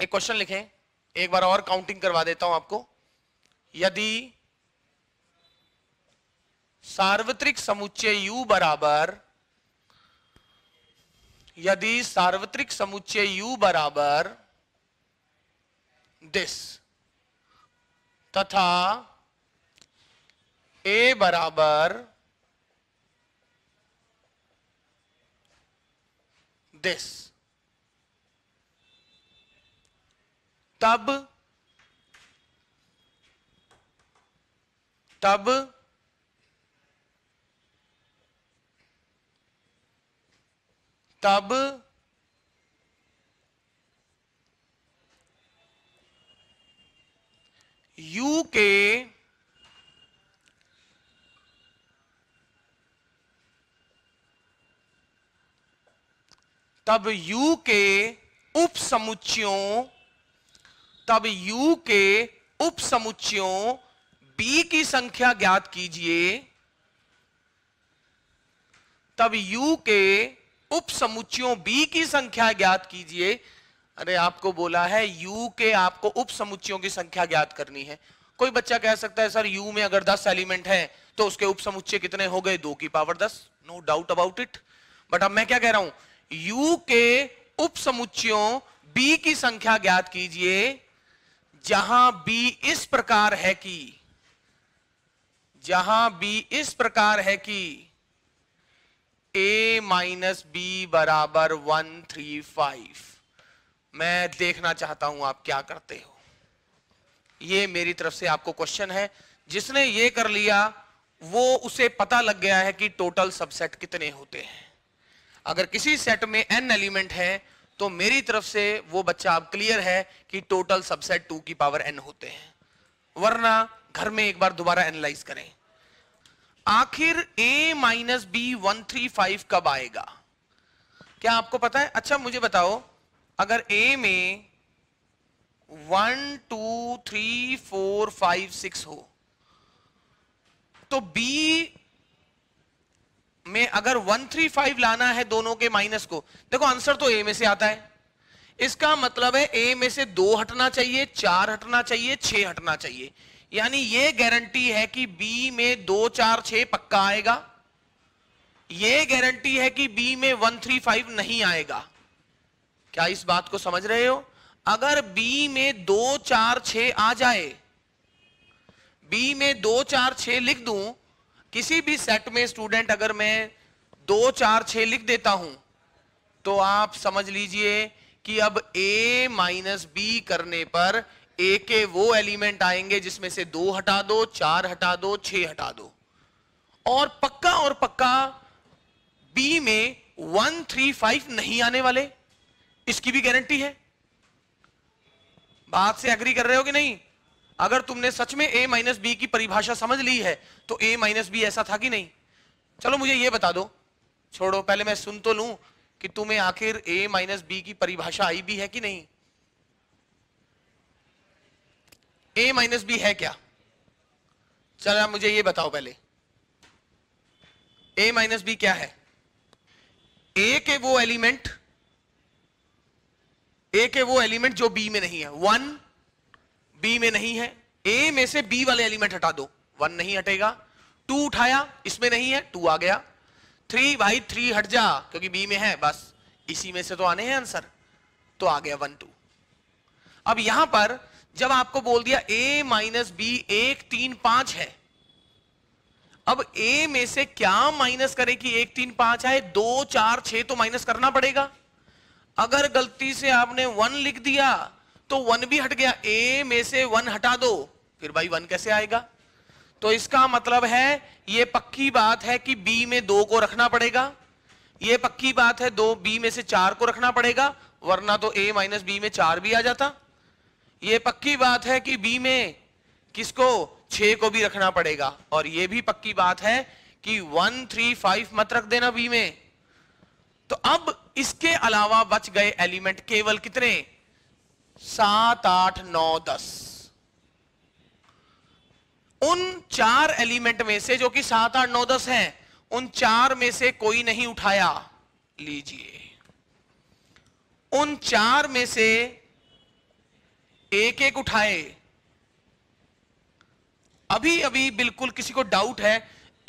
एक क्वेश्चन लिखें एक बार और काउंटिंग करवा देता हूं आपको यदि सार्वत्रिक समुच्चय U बराबर यदि सार्वत्रिक समुच्चय U बराबर दिस तथा A बराबर दिस तब तब तब यू के तब यू के उपसमुच्यों तब U के उप समुच्चयों B की संख्या ज्ञात कीजिए तब U के उप समुच्चयों B की संख्या ज्ञात कीजिए अरे आपको बोला है U के आपको उप समुच्चयों की संख्या ज्ञात करनी है कोई बच्चा कह सकता है सर U में अगर 10 एलिमेंट हैं तो उसके उप समुच्चय कितने हो गए दो की power 10 no doubt about it but अब मैं क्या कह रहा हूं U के उप समुच्चयों B की संख्या ज्ञात कीजिए जहां बी इस प्रकार है कि जहां बी इस प्रकार है कि ए माइनस बी बराबर वन थ्री फाइव मैं देखना चाहता हूं आप क्या करते हो ये मेरी तरफ से आपको क्वेश्चन है जिसने ये कर लिया वो उसे पता लग गया है कि टोटल सबसेट कितने होते हैं अगर किसी सेट में एन एलिमेंट है तो मेरी तरफ से वो बच्चा अब क्लियर है कि टोटल सबसेट टू की पावर एन होते हैं वरना घर में एक बार दोबारा एनालाइज करें आखिर A minus B one three five कब आएगा क्या आपको पता है अच्छा मुझे बताओ अगर ए में one two three four five six हो तो बी अगर 135 लाना है दोनों के माइनस को देखो आंसर तो ए में से आता है इसका मतलब है ए में से दो हटना चाहिए चार हटना चाहिए छह हटना चाहिए यानी यह गारंटी है कि बी में दो चार छ पक्का आएगा यह गारंटी है कि बी में वन थ्री फाइव नहीं आएगा क्या इस बात को समझ रहे हो अगर बी में दो चार छ आ जाए बी में दो चार छ लिख दूं किसी भी सेट में स्टूडेंट अगर मैं दो चार छ लिख देता हूं तो आप समझ लीजिए कि अब a माइनस बी करने पर a के वो एलिमेंट आएंगे जिसमें से दो हटा दो चार हटा दो छ हटा दो और पक्का और पक्का बी में वन थ्री फाइव नहीं आने वाले इसकी भी गारंटी है बात से एग्री कर रहे हो कि नहीं अगर तुमने सच में a माइनस बी की परिभाषा समझ ली है तो a माइनस बी ऐसा था कि नहीं चलो मुझे यह बता दो छोड़ो पहले मैं सुन तो लूं कि तुम्हें आखिर ए माइनस बी की परिभाषा आई भी है कि नहीं ए माइनस बी है क्या चलो मुझे ये बताओ पहले ए माइनस बी क्या है ए के वो एलिमेंट ए के वो एलिमेंट जो बी में नहीं है वन बी में नहीं है ए में से बी वाले एलिमेंट हटा दो वन नहीं हटेगा टू उठाया इसमें नहीं है टू आ गया थ्री भाई थ्री हट जा क्योंकि बी में है बस इसी में से तो आने हैं आंसर तो आ गया वन टू अब यहां पर जब आपको बोल दिया ए माइनस बी एक तीन पांच है अब ए में से क्या माइनस करे कि एक तीन पांच आए दो चार छह तो माइनस करना पड़ेगा अगर गलती से आपने वन लिख दिया तो वन भी हट गया ए में से वन हटा दो फिर भाई वन कैसे आएगा तो इसका मतलब है ये पक्की बात है कि बी में दो को रखना पड़ेगा ये पक्की बात है दो बी में से चार को रखना पड़ेगा वरना तो ए माइनस बी में चार भी आ जाता ये पक्की बात है कि बी में किसको छ को भी रखना पड़ेगा और ये भी पक्की बात है कि वन थ्री फाइव मत रख देना बी में तो अब इसके अलावा बच गए एलिमेंट केवल कितने सात आठ नौ दस उन चार एलिमेंट में से जो कि सात आठ नौ दस हैं उन चार में से कोई नहीं उठाया लीजिए उन चार में से एक एक उठाए अभी अभी बिल्कुल किसी को डाउट है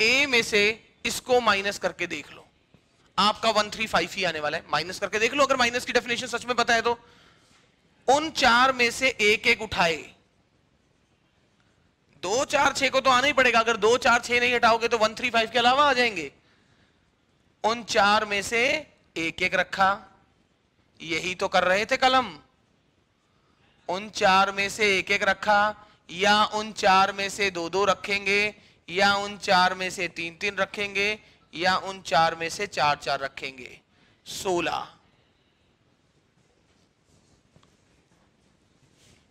ए में से इसको माइनस करके देख लो आपका वन थ्री फाइव ही आने वाला है माइनस करके देख लो अगर माइनस की डेफिनेशन सच में बताए तो उन चार में से एक एक उठाए दो चार छह को तो आना ही पड़ेगा अगर दो चार छह नहीं हटाओगे तो वन थ्री फाइव के अलावा आ जाएंगे उन चार में से एक एक रखा यही तो कर रहे थे कलम उन चार में से एक एक रखा या उन चार में से दो दो रखेंगे या उन चार में से तीन तीन रखेंगे या उन चार में से चार चार रखेंगे सोलह